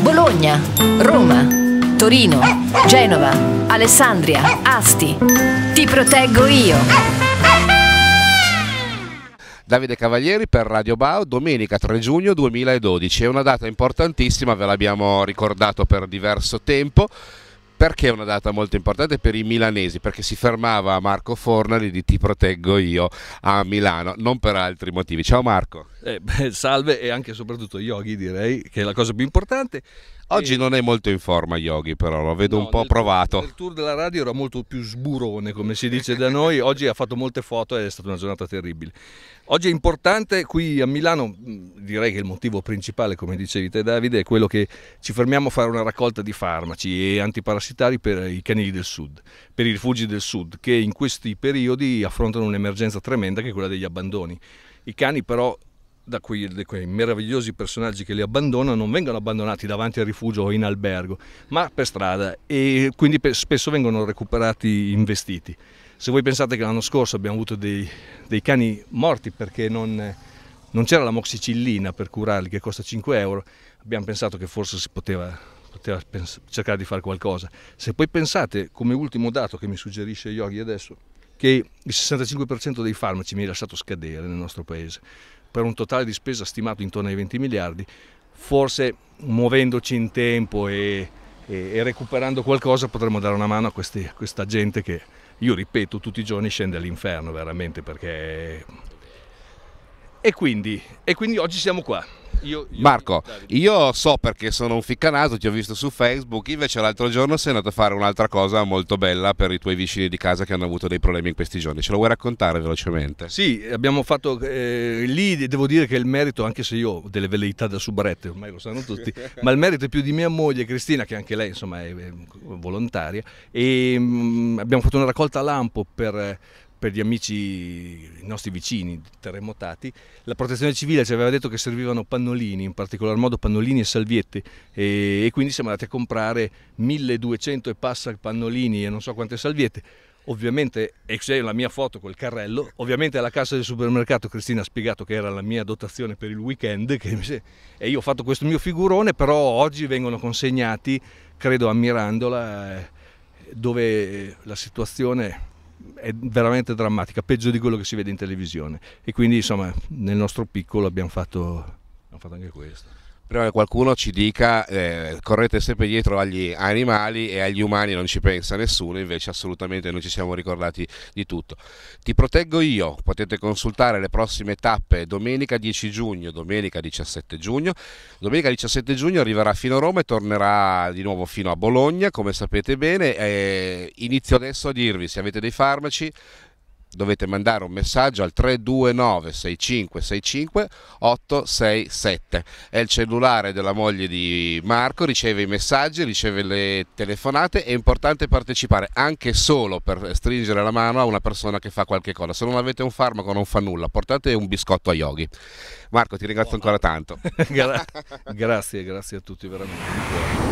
Bologna, Roma, Torino, Genova, Alessandria, Asti. Ti proteggo io. Davide Cavalieri per Radio Bao, domenica 3 giugno 2012. È una data importantissima, ve l'abbiamo ricordato per diverso tempo. Perché è una data molto importante per i milanesi? Perché si fermava Marco Fornari di Ti proteggo io a Milano, non per altri motivi. Ciao Marco. Eh, beh, salve e anche e soprattutto Yogi direi che è la cosa più importante. Oggi non è molto in forma Yogi, però lo vedo no, un po' provato. il tour della radio era molto più sburone, come si dice da noi. Oggi ha fatto molte foto ed è stata una giornata terribile. Oggi è importante qui a Milano, mm, direi che il motivo principale, come dicevi te Davide, è quello che ci fermiamo a fare una raccolta di farmaci e antiparassitari per i canili del sud, per i rifugi del sud, che in questi periodi affrontano un'emergenza tremenda che è quella degli abbandoni. I cani però da quei, da quei, meravigliosi personaggi che li abbandonano non vengono abbandonati davanti al rifugio o in albergo, ma per strada e quindi spesso vengono recuperati investiti. Se voi pensate che l'anno scorso abbiamo avuto dei, dei cani morti perché non, non c'era la moxicillina per curarli che costa 5 euro, abbiamo pensato che forse si poteva, poteva cercare di fare qualcosa. Se poi pensate, come ultimo dato che mi suggerisce Yogi adesso, che il 65% dei farmaci mi è lasciato scadere nel nostro paese per un totale di spesa stimato intorno ai 20 miliardi, forse muovendoci in tempo e, e, e recuperando qualcosa potremmo dare una mano a, questi, a questa gente che, io ripeto, tutti i giorni scende all'inferno veramente perché... E quindi, e quindi oggi siamo qua. Marco, io so perché sono un ficcanaso, ti ho visto su Facebook, invece l'altro giorno sei andato a fare un'altra cosa molto bella per i tuoi vicini di casa che hanno avuto dei problemi in questi giorni. Ce lo vuoi raccontare velocemente? Sì, abbiamo fatto eh, lì, devo dire che il merito, anche se io ho delle velleità da subarette, ormai lo sanno tutti, ma il merito è più di mia moglie Cristina, che anche lei insomma è eh, volontaria, e mh, mm, abbiamo fatto una raccolta a lampo per... Eh, per gli amici, i nostri vicini terremotati, la protezione civile ci aveva detto che servivano pannolini, in particolar modo pannolini e salviette e, e quindi siamo andati a comprare 1200 e passa pannolini e non so quante salviette. Ovviamente, e c'è la mia foto col carrello, ovviamente alla cassa del supermercato Cristina ha spiegato che era la mia dotazione per il weekend che, e io ho fatto questo mio figurone, però oggi vengono consegnati, credo ammirandola, eh, dove la situazione è veramente drammatica, peggio di quello che si vede in televisione. E quindi, insomma, nel nostro piccolo abbiamo fatto, abbiamo fatto anche questo prima che qualcuno ci dica eh, correte sempre dietro agli animali e agli umani non ci pensa nessuno, invece assolutamente non ci siamo ricordati di tutto. Ti proteggo io, potete consultare le prossime tappe domenica 10 giugno, domenica 17 giugno, domenica 17 giugno arriverà fino a Roma e tornerà di nuovo fino a Bologna, come sapete bene, eh, inizio adesso a dirvi se avete dei farmaci dovete mandare un messaggio al 329 6565 867 è il cellulare della moglie di Marco riceve i messaggi riceve le telefonate è importante partecipare anche solo per stringere la mano a una persona che fa qualche cosa se non avete un farmaco non fa nulla portate un biscotto a yogi Marco ti ringrazio ancora tanto grazie grazie a tutti veramente